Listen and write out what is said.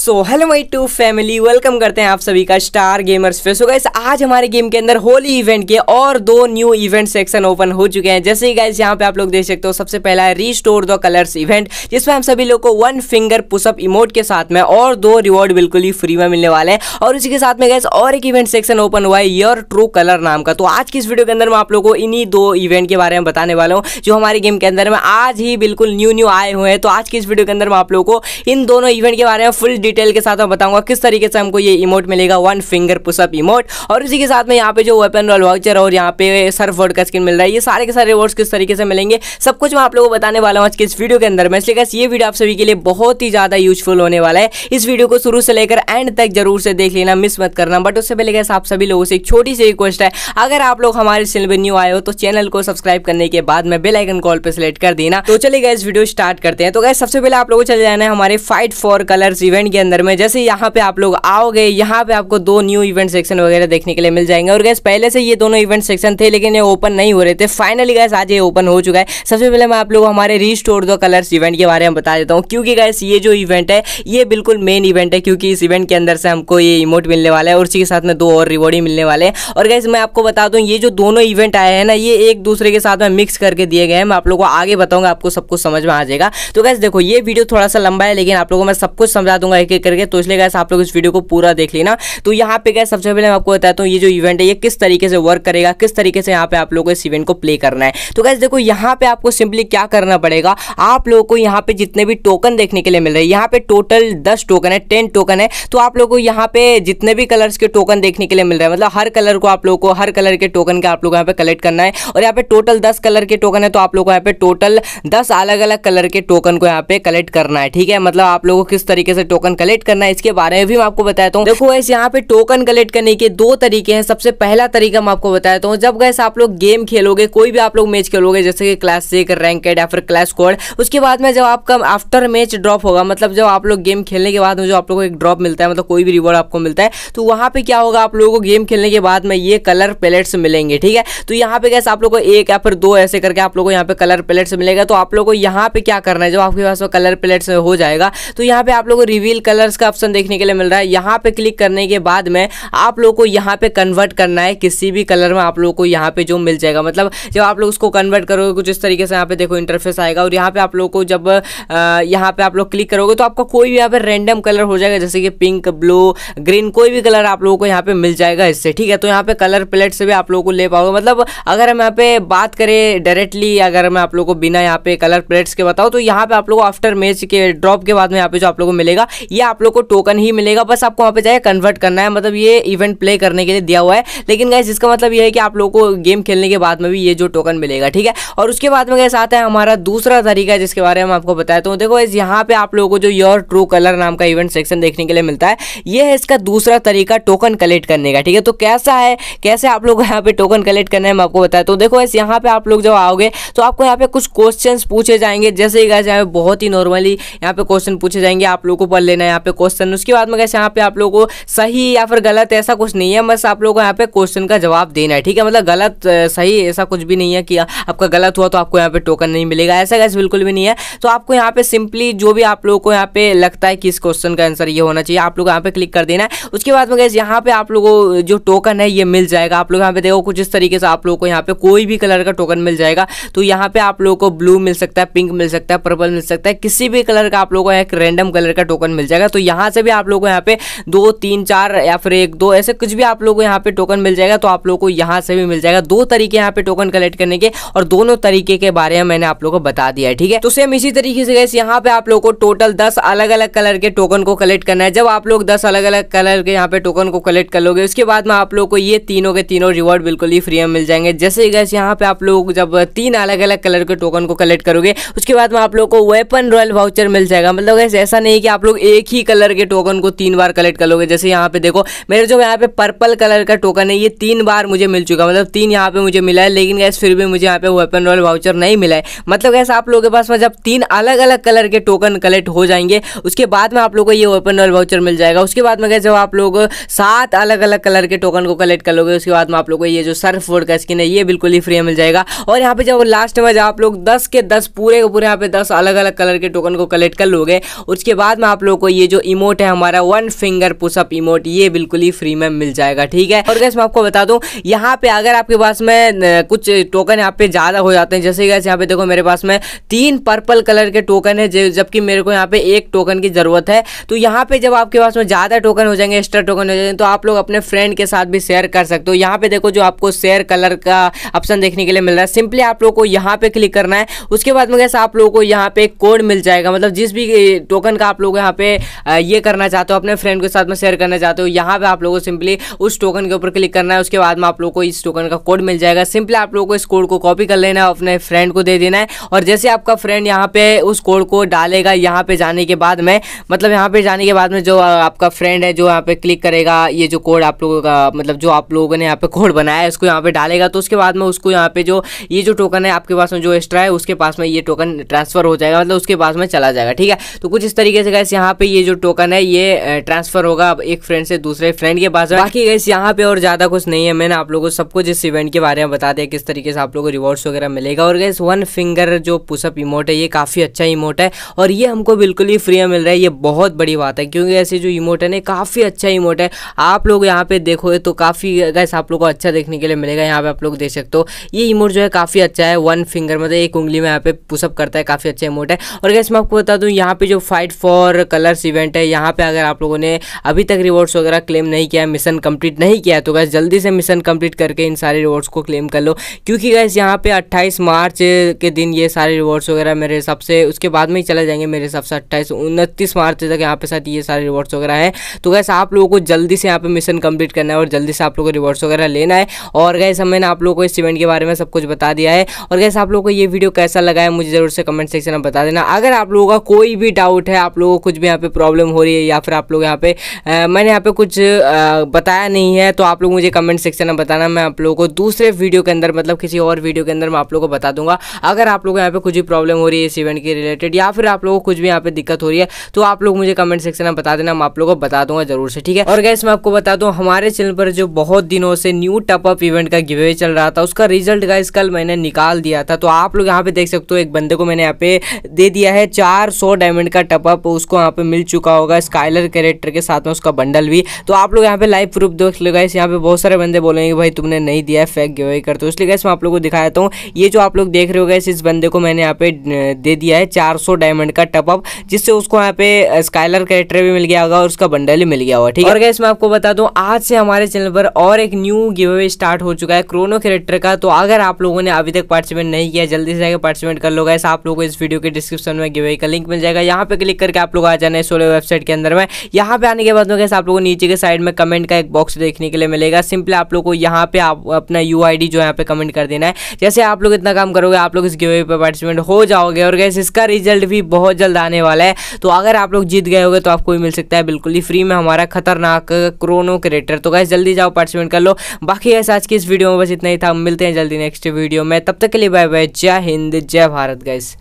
so hello my to family welcome करते हैं आप सभी का स्टार गेमर्स फेस हो गए आज हमारे गेम के अंदर होली इवेंट के और दो न्यू इवेंट सेक्शन ओपन हो चुके हैं जैसे ही गाइस यहाँ पे आप लोग देख सकते हो सबसे पहला है री स्टोर द कलर्स इवेंट जिसमें हम सभी लोग को वन फिंगर पुसअप इमोट के साथ में और दो रिवॉर्ड बिल्कुल ही फ्री में मिलने वाले हैं और उसी के साथ में गैस और एक इवेंट सेक्शन ओपन हुआ है योर ट्रू कलर नाम का तो आज की इस वीडियो के अंदर मैं आप लोग को इन्हीं दो इवेंट के बारे में बताने वाला हूँ जो हमारे गेम के अंदर में आज ही बिल्कुल न्यू न्यू आए हुए हैं तो आज की इस वीडियो के अंदर मैं आप लोग को इन दोनों इवेंट के बारे में फुल डिटेल के साथ मैं बताऊंगा किस तरीके से हमको ये इमोट मिलेगा वन फिंगर पुशअप इमोट और इसी के साथ में यहाँ पे जो वेपन रोल वाउचर और यहाँ पे सर्फ वर्ड का स्किन मिल रहा है ये सारे के सारे रिवॉर्ड्स किस तरीके से मिलेंगे सब कुछ मैं आप लोगों को बताने वाला हूँ आज के इस वीडियो के अंदर मैं इसलिए ये वीडियो आप सभी के लिए बहुत ही ज़्यादा यूजफुल होने वाला है इस वीडियो को शुरू से लेकर एंड तक जरूर से देख लेना मिस मत करना बट उससे पहले कैसे आप सभी लोगों से एक छोटी सी रिक्वेस्ट है अगर आप लोग हमारे चैनल पर न्यू आए हो तो चैनल को सब्सक्राइब करने के बाद में बेल आइकन कॉल पर सिलेक्ट कर देना तो चलेगा इस वीडियो स्टार्ट करते हैं तो गैस सबसे पहले आप लोगों को चले जाना है हमारे फाइट फॉर कलर्स इवेंट के अंदर में जैसे यहाँ पे आप लोग आओगे यहाँ पे आपको दो न्यू इवेंट सेक्शन वगैरह देखने के लिए मिल जाएंगे और गैस पहले से ये दोनों इवेंट सेक्शन थे लेकिन ये ओपन नहीं हो रहे थे फाइनली गैस आज ये ओपन हो चुका है सबसे पहले मैं आप लोग हमारे रिस्टोर दो कलर्स इवेंट के बारे में बता देता हूँ क्योंकि गैस ये जो इवेंट है ये बिल्कुल मेन इवेंट है क्योंकि इस इवेंट के अंदर से हमको ये इमोट मिलने वाला है और उसी के साथ में दो और रिवॉर्ड ही मिलने वाले हैं और गैस मैं आपको बता दूँ ये जो दोनों इवेंट आए हैं ना ये एक दूसरे के साथ में मिक्स करके दिए गए हैं मैं आप लोग को आगे बताऊँगा आपको सब कुछ समझ में आ जाएगा तो गैस देखो ये वीडियो थोड़ा सा लंबा है लेकिन आप लोगों को मैं सब कुछ समझा दूंगा एक एक करके तो इसलिए गैस आप लोग इस वीडियो को पूरा देख लेना तो यहाँ पे गए सबसे पहले मैं आपको बताता हूँ ये जो इवेंट है ये किस तरीके से वर्क करेगा किस तरीके से यहाँ पे आप लोग को इस इवेंट को प्ले करना है तो गैस देखो यहाँ पे आपको सिंपली क्या करना पड़ेगा आप लोगों को यहाँ पे जितने भी टोकन देखने के लिए मिल रहे हैं यहाँ पे टोटल दस टोकन है टेन टोकन है तो आप लोग को यहाँ पे जितने भी कलर्स के टोकन देखने के लिए मिल रहे हैं मतलब हर कलर को आप लोगों को हर कलर के टोकन के आप लोग यहाँ पे कलेक्ट करना है और यहाँ पे टोटल दस कलर के टोकन है तो आप लोग को यहाँ पे टोटल दस अलग अलग कलर के टोकन को यहाँ पे कलेक्ट करना है ठीक है मतलब आप लोगों को किस तरीके से टोकन कलेक्ट करना है इसके बारे में भी मैं आपको बताता हूँ देखो वैसे यहाँ पे टोकन कलेक्ट करने के दो तरीके हैं सबसे पहला तरीका मैं आपको बताता हूँ जब गैस आप लोग गेम खेलोगे कोई भी आप लोग मैच खेलोगे जैसे कि क्लास सिक्स रैंकेड या फिर क्लास कोड उसके बाद में जब आपका आफ्टर मैच ड्रॉप होगा मतलब जब आप लोग गेम खेलने के बाद में जो आप लोग को एक ड्रॉप मिलता है मतलब कोई भी रिवॉर्ड आपको मिलता है तो वहाँ पे क्या होगा आप लोगों को गेम खेलने के बाद में ये कलर पैलेट्स मिलेंगे ठीक है तो यहाँ पे कैसे आप लोग को एक या फिर दो ऐसे करके आप लोग को यहाँ पे कलर पैलेट्स मिलेगा तो आप लोग को यहाँ पे क्या करना है जब आपके पास कलर पैलेट्स हो जाएगा तो यहाँ पे आप लोग को रिवील कलर्स का ऑप्शन देखने के लिए मिल रहा है यहाँ पे क्लिक करने के बाद में आप लोग को यहाँ पे कन्वर्ट करना है किसी भी कलर में आप लोग को यहाँ पे जो मिल जाएगा मतलब जब आप लोग उसको कन्वर्ट करोगे कुछ इस तरीके से यहाँ पे देखो इंटरफेस आएगा और यहाँ पे आप लोग को जब यहाँ पे आप लोग क्लिक करोगे तो आपका कोई भी यहाँ पे रेंडम कलर हो जाएगा जैसे कि पिंक ब्लू ग्रीन कोई भी कलर आप लोगों को यहाँ पे मिल जाएगा इससे ठीक है तो यहाँ पे कलर प्लेट से भी आप लोगों को ले पाओगे मतलब अगर हम यहाँ पे बात करें डायरेक्टली अगर मैं आप लोग को बिना यहाँ पे कलर प्लेट्स के बताऊँ तो यहाँ पे आप लोग आफ्टर मैच के ड्रॉप के बाद में यहाँ पे जो आप लोग को मिलेगा ये ये आप लोग को टोकन ही मिलेगा बस आपको वहाँ पे जाए कन्वर्ट करना है मतलब ये इवेंट प्ले करने के लिए दिया हुआ है लेकिन गैस इसका मतलब ये है कि आप लोग को गेम खेलने के बाद में भी ये जो टोकन मिलेगा ठीक है और उसके बाद में गैस आता है हमारा दूसरा तरीका जिसके बारे में आपको बताया तो देखो गैस यहाँ पे आप लोगों को जो योर ट्रू कलर नाम का इवेंट सेक्शन देखने के लिए मिलता है ये है इसका दूसरा तरीका टोकन कलेक्ट करने का ठीक है तो कैसा है कैसे आप लोग यहाँ पे टोकन कलेक्ट करना है मैं आपको बताया तो देखो गैस यहाँ पे आप लोग जब आओगे तो आपको यहाँ पे कुछ क्वेश्चन पूछे जाएंगे जैसे ही गैस यहाँ बहुत ही नॉर्मली यहाँ पे क्वेश्चन पूछे जाएंगे आप लोगों को पढ़ लेना यहाँ पे क्वेश्चन उसके बाद में कैसे यहाँ पे आप लोगों को सही या फिर गलत ऐसा कुछ नहीं है बस आप लोगों को यहाँ पे क्वेश्चन का जवाब देना है ठीक है मतलब गलत सही ऐसा कुछ भी नहीं है कि आपका गलत हुआ तो आपको यहाँ पे टोकन नहीं मिलेगा ऐसा कैसे बिल्कुल भी नहीं है तो आपको यहाँ पे सिंपली जो भी आप लोगों को यहाँ पे लगता है कि इस क्वेश्चन का आंसर ये होना चाहिए आप लोग यहाँ पे क्लिक कर देना है उसके बाद में कैसे यहाँ पे आप लोगों जो टोकन है ये मिल जाएगा आप लोग यहाँ पे देखो कुछ इस तरीके से आप लोगों को यहाँ पे कोई भी कलर का टोकन मिल जाएगा तो यहाँ पे आप लोगों को ब्लू मिल सकता है पिंक मिल सकता है पर्पल मिल सकता है किसी भी कलर का आप लोगों को एक रैंडम कलर का टोकन मिल जाएगा तो यहाँ से भी आप लोग को यहाँ पे दो तीन चार या फिर एक दो ऐसे कुछ भी आप लोग को यहाँ पे टोकन मिल जाएगा तो आप लोग को यहाँ से भी मिल जाएगा दो तरीके यहाँ पे टोकन कलेक्ट करने के और दोनों तरीके के बारे में मैंने आप लोग को बता दिया है ठीक है तो सेम इसी तरीके से गैस यहाँ पे आप लोग को टोटल दस अलग अलग कलर के टोकन को कलेक्ट करना है जब आप लोग दस अलग अलग कलर के यहाँ पे टोकन को कलेक्ट कर लोगे उसके बाद में आप लोग को ये तीनों के तीनों रिवॉर्ड बिल्कुल ही फ्री में मिल जाएंगे जैसे गैस यहाँ पे आप लोग जब तीन अलग अलग कलर के टोकन को कलेक्ट करोगे उसके बाद में आप लोग को वेपन रॉयल वाउचर मिल जाएगा मतलब गैस ऐसा नहीं कि आप लोग एक एक ही कलर के टोकन को तीन बार कलेक्ट कर लोगे जैसे यहाँ पे देखो मेरे जो यहाँ पे पर्पल कलर का टोकन है ये तीन बार मुझे मिल चुका मतलब तीन यहाँ पे मुझे मिला है लेकिन गैस फिर भी मुझे यहाँ पे वेपन रॉयल वाउचर नहीं मिला है मतलब गैस आप लोगों के पास में जब मतलब तीन अलग अलग कलर के टोकन कलेक्ट हो जाएंगे उसके बाद में आप लोग को ये वेपन रॉयल वाउचर मिल जाएगा उसके बाद में गैस जब आप लोग सात अलग अलग कलर के टोकन को कलेक्ट कर लोगे उसके बाद में आप लोग को ये जो सर्फ वोड का स्किन है ये बिल्कुल ही फ्री मिल जाएगा और यहाँ पे जब लास्ट में जब आप लोग दस के दस पूरे पूरे यहाँ पे दस अलग अलग कलर के टोकन को कलेक्ट कर लोगे उसके बाद में आप लोग को ये जो इमोट है हमारा वन फिंगर पुशअप इमोट ये बिल्कुल ही फ्री में मिल जाएगा ठीक है और गैस मैं आपको बता दूं यहाँ पे अगर आपके पास में कुछ टोकन यहाँ पे ज़्यादा हो जाते हैं जैसे गैस यहाँ पे देखो मेरे पास में तीन पर्पल कलर के टोकन है जबकि मेरे को यहाँ पे एक टोकन की ज़रूरत है तो यहाँ पे जब आपके पास में ज़्यादा टोकन हो जाएंगे एक्स्ट्रा टोकन हो जाएंगे तो आप लोग अपने फ्रेंड के साथ भी शेयर कर सकते हो यहाँ पे देखो जो आपको शेयर कलर का ऑप्शन देखने के लिए मिल रहा है सिंपली आप लोग को यहाँ पे क्लिक करना है उसके बाद में गैस आप लोगों को यहाँ पे कोड मिल जाएगा मतलब जिस भी टोकन का आप लोग यहाँ पे ये करना चाहते हो अपने फ्रेंड के साथ में शेयर करना चाहते हो यहाँ पर आप लोगों को सिंपली उस टोकन के ऊपर क्लिक करना है उसके बाद में आप लोगों को इस टोकन का कोड मिल जाएगा सिंपली आप लोग को इस कोड को कॉपी कर लेना है अपने फ्रेंड को दे देना है और जैसे आपका फ्रेंड यहाँ पे उस कोड को डालेगा यहाँ पे जाने के बाद में मतलब यहाँ पे जाने के बाद में जो आपका फ्रेंड है जो यहाँ पे क्लिक करेगा ये जो कोड आप लोगों का मतलब जो आप लोगों ने यहाँ पे कोड बनाया है उसको यहाँ पे डालेगा तो उसके बाद में उसको यहाँ पे जो ये जो टोकन है आपके पास में जो एक्स्ट्रा है उसके पास में ये टोकन ट्रांसफर हो जाएगा मतलब उसके पास में चला जाएगा ठीक है तो कुछ इस तरीके से गैस यहाँ पे ये जो टोकन है ये ट्रांसफर होगा एक फ्रेंड से दूसरे फ्रेंड के पास बाकी गैस यहाँ पे और ज़्यादा कुछ नहीं है मैंने आप लोगों को सब कुछ इस इवेंट के बारे में बता दिया किस तरीके से आप लोगों को रिवॉर्ड्स वगैरह मिलेगा और गैस वन फिंगर जो पुषअप इमोट है ये काफ़ी अच्छा इमोट है और ये हमको बिल्कुल ही फ्री में मिल रहा है ये बहुत बड़ी बात है क्योंकि ऐसे जो इमोट है ना काफ़ी अच्छा इमोट है आप लोग यहाँ पे देखोगे तो काफ़ी गैस आप लोग को अच्छा देखने के लिए मिलेगा यहाँ पे आप लोग देख सकते हो ये इमोट जो है काफ़ी अच्छा है वन फिंगर मतलब एक उंगली में यहाँ पे पुषअप करता है काफ़ी अच्छा इमोट है और गैस मैं आपको बता दूँ यहाँ पे जो fight for colour bonus event है यहाँ पे अगर आप लोगों ने अभी तक रिवॉर्ड्स वगैरह क्लेम नहीं किया मिशन कंप्लीट नहीं किया तो गैस जल्दी से मिशन कंप्लीट करके इन सारे रिवॉर्ड्स को क्लेम कर लो क्योंकि गैस यहाँ पे अट्ठाईस मार्च के दिन ये सारे रिवॉर्ड्स वगैरह मेरे हिसाब से उसके बाद में ही चले जाएंगे मेरे हिसाब से अट्ठाईस उनतीस मार्च तक यहाँ पे साथ ये सारे रिवॉर्ड्स वगैरह हैं तो गैस आप लोगों को जल्दी से यहाँ पे मिशन कंप्लीट करना है और जल्दी से आप लोगों को रिवॉर्ड्स वगैरह लेना है और गैस हमने आप लोगों को इस इवेंट के बारे में सब कुछ बता दिया है और गैस आप लोगों को ये वीडियो कैसा लगा है मुझे जरूर से कमेंट सेक्शन में बता देना अगर आप लोगों का कोई भी डाउट है आप लोगों को कुछ भी यहाँ पे में प्रॉब्लम हो रही है या फिर आप लोग यहाँ पे मैंने यहाँ पे कुछ आ, बताया नहीं है तो आप लोग मुझे कमेंट सेक्शन में बताना मैं आप लोगों को दूसरे वीडियो के अंदर मतलब किसी और वीडियो के अंदर मैं आप लोगों को बता दूंगा अगर आप लोगों को यहाँ पे कुछ भी प्रॉब्लम हो रही है इस इवेंट के रिलेटेड या फिर आप लोगों को कुछ भी यहाँ पे दिक्कत हो रही है तो आप लोग मुझे कमेंट सेक्शन में बता देना मैं आप लोगों को बता दूंगा जरूर से ठीक है और गैस मैं आपको बता दूँ हमारे चैनल पर जो बहुत दिनों से न्यू टपअप इवेंट का गिवे चल रहा था उसका रिजल्ट गाइस कल मैंने निकाल दिया था तो आप लोग यहाँ पे देख सकते हो एक बंदे को मैंने यहाँ पे दे दिया है चार डायमंड का टपअप उसको यहाँ पे मिल मिल चुका होगा स्काइलर कैरेक्टर के साथ में उसका बंडल भी तो आप लोग यहाँ पे लाइव प्रूफ देख लो गाइस यहाँ पे बहुत सारे बंदे बोलेंगे भाई तुमने नहीं दिया है फेक गिवे करते हो इसलिए गैस मैं आप लोग को दिखा देता हूँ ये जो आप लोग देख रहे हो गैस इस बंदे को मैंने यहाँ पे दे दिया है 400 डायमंड का टपअप जिससे उसको यहाँ पे स्काइलर कैरेक्टर भी मिल गया होगा और उसका बंडल भी मिल गया होगा ठीक है और गैस मैं आपको बता दूँ आज से हमारे चैनल पर और एक न्यू गिव अवे स्टार्ट हो चुका है क्रोनो कैरेक्टर का तो अगर आप लोगों ने अभी तक पार्टिसिपेट नहीं किया जल्दी से जाकर पार्टिसिपेट कर लो गैस आप लोगों को इस वीडियो के डिस्क्रिप्शन में गिव अवे का लिंक मिल जाएगा यहाँ पे क्लिक करके आप लोग आ जाना है सोलह वेबसाइट के अंदर में यहाँ पे आने के बाद कैसे आप लोगों को नीचे के साइड में कमेंट का एक बॉक्स देखने के लिए मिलेगा सिंपली आप लोग को यहाँ पे आप अपना यू जो यहाँ पे कमेंट कर देना है जैसे आप लोग इतना काम करोगे आप लोग इस गेवे पर पार्टिसिपेंट हो जाओगे और गैस इसका रिजल्ट भी बहुत जल्द आने वाला है तो अगर आप लोग जीत गए होगे तो आपको भी मिल सकता है बिल्कुल ही फ्री में हमारा खतरनाक क्रोनो क्रिएटर तो गैस जल्दी जाओ पार्टिसिपेंट कर लो बाकी गैस आज की इस वीडियो में बस इतना ही था मिलते हैं जल्दी नेक्स्ट वीडियो में तब तक के लिए बाय बाय जय हिंद जय भारत गैस